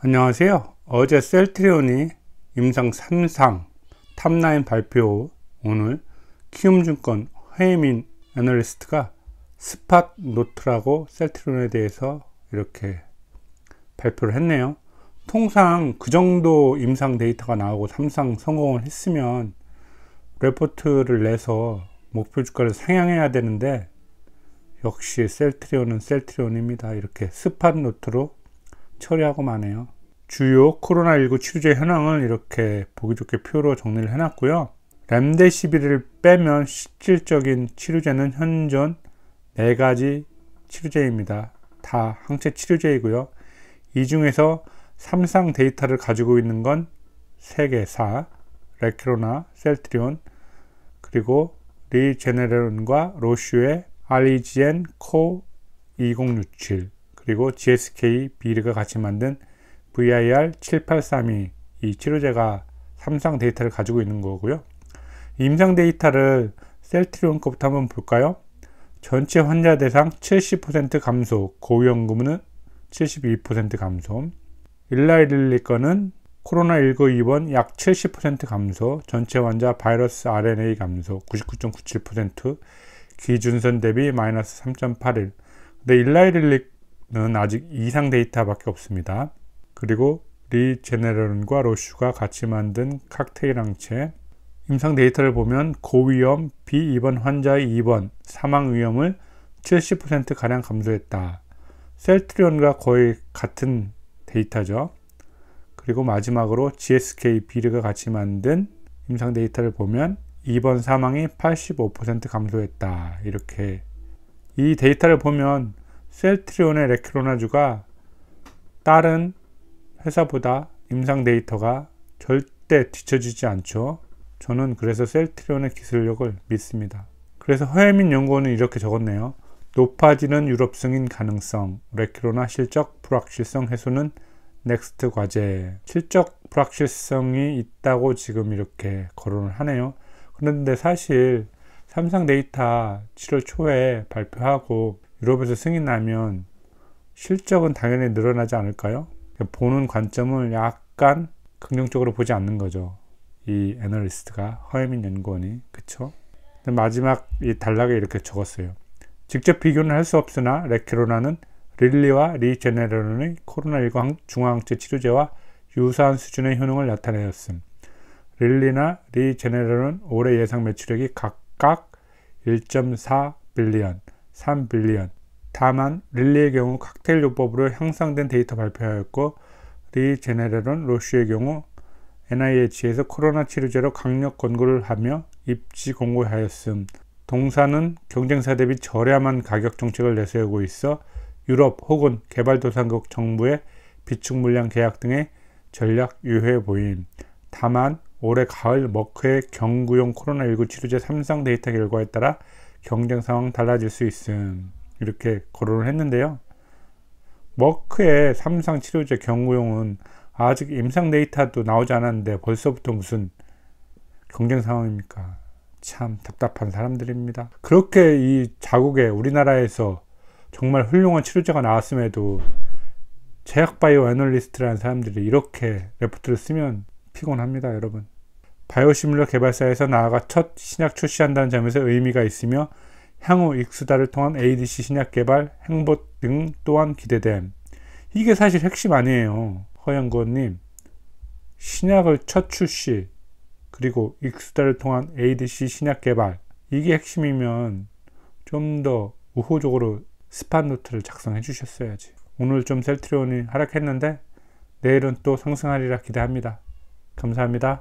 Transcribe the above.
안녕하세요. 어제 셀트리온이 임상 3상 탑라인 발표 후 오늘 키움증권 회민 애널리스트가 스팟 노트라고 셀트리온에 대해서 이렇게 발표를 했네요. 통상 그 정도 임상 데이터가 나오고 3상 성공을 했으면 레포트를 내서 목표 주가를 상향해야 되는데 역시 셀트리온은 셀트리온입니다. 이렇게 스팟 노트로 처리하고 마네요. 주요 코로나19 치료제 현황을 이렇게 보기 좋게 표로 정리를 해놨고요. 램데시비를 빼면 실질적인 치료제는 현존 4가지 치료제입니다. 다 항체 치료제이고요. 이 중에서 삼상 데이터를 가지고 있는 건세계사레키로나 셀트리온, 그리고 리제네론과 로슈의 알리지엔 코 o 2 0 6 7 그리고 GSK 비리가 같이 만든 VIR 7832이 치료제가 삼상 데이터를 가지고 있는 거고요. 임상 데이터를 셀트리온 거부터 한번 볼까요? 전체 환자 대상 70% 감소, 고위험군은 72% 감소, 일라이릴리 건은 코로나19 입원 약70% 감소, 전체 환자 바이러스 RNA 감소 99.97%, 기준선 대비 마이너스 3 8일 근데 일라이릴리 는 아직 이상 데이터밖에 없습니다. 그리고 리제네럴과 로슈가 같이 만든 칵테일 항체 임상 데이터를 보면 고위험 비입원 환자의 입원, 사망 위험을 70%가량 감소했다. 셀트리온과 거의 같은 데이터죠. 그리고 마지막으로 GSK 비르가 같이 만든 임상 데이터를 보면 입원 사망이 85% 감소했다. 이렇게 이 데이터를 보면 셀트리온의 레크로나주가 다른 회사보다 임상 데이터가 절대 뒤처지지 않죠. 저는 그래서 셀트리온의 기술력을 믿습니다. 그래서 허혜민 연구원은 이렇게 적었네요. 높아지는 유럽 승인 가능성, 레키로나 실적 불확실성 해소는 넥스트 과제. 실적 불확실성이 있다고 지금 이렇게 거론을 하네요. 그런데 사실 삼성 데이터 7월 초에 발표하고 유럽에서 승인 나면 실적은 당연히 늘어나지 않을까요? 그러니까 보는 관점을 약간 긍정적으로 보지 않는 거죠. 이 애널리스트가 허혜민 연구원이 그쵸? 마지막 이 단락에 이렇게 적었어요. 직접 비교는 할 수 없으나 레케로나는 릴리와 리제네레론의 코로나19 중화항체 치료제와 유사한 수준의 효능을 나타내었음. 릴리나 리제네레론 올해 예상 매출액이 각각 1.4 빌리언, 3빌리언. 다만 릴리의 경우 칵테일 요법으로 향상된 데이터 발표하였고 리제네럴론 로쉬의 경우 NIH에서 코로나 치료제로 강력 권고를 하며 입지 공고하였음. 동사는 경쟁사 대비 저렴한 가격 정책을 내세우고 있어 유럽 혹은 개발도상국 정부의 비축 물량 계약 등의 전략 유해 보임. 다만 올해 가을 머크의 경구용 코로나19 치료제 3상 데이터 결과에 따라 경쟁 상황 달라질 수 있음 이렇게 거론을 했는데요. 머크의 삼상 치료제 경구용은 아직 임상 데이터도 나오지 않았는데 벌써부터 무슨 경쟁 상황입니까? 참 답답한 사람들입니다. 그렇게 이 자국에 우리나라에서 정말 훌륭한 치료제가 나왔음에도 제약 바이오 애널리스트라는 사람들이 이렇게 레포트를 쓰면 피곤합니다, 여러분. 바이오시밀러 개발사에서 나아가 첫 신약 출시한다는 점에서 의미가 있으며 향후 익수다를 통한 ADC 신약 개발, 행보 등 또한 기대됨. 이게 사실 핵심 아니에요. 허영건님. 신약을 첫 출시, 그리고 익수다를 통한 ADC 신약 개발. 이게 핵심이면 좀 더 우호적으로 스판 노트를 작성해 주셨어야지. 오늘 좀 셀트리온이 하락했는데 내일은 또 상승하리라 기대합니다. 감사합니다.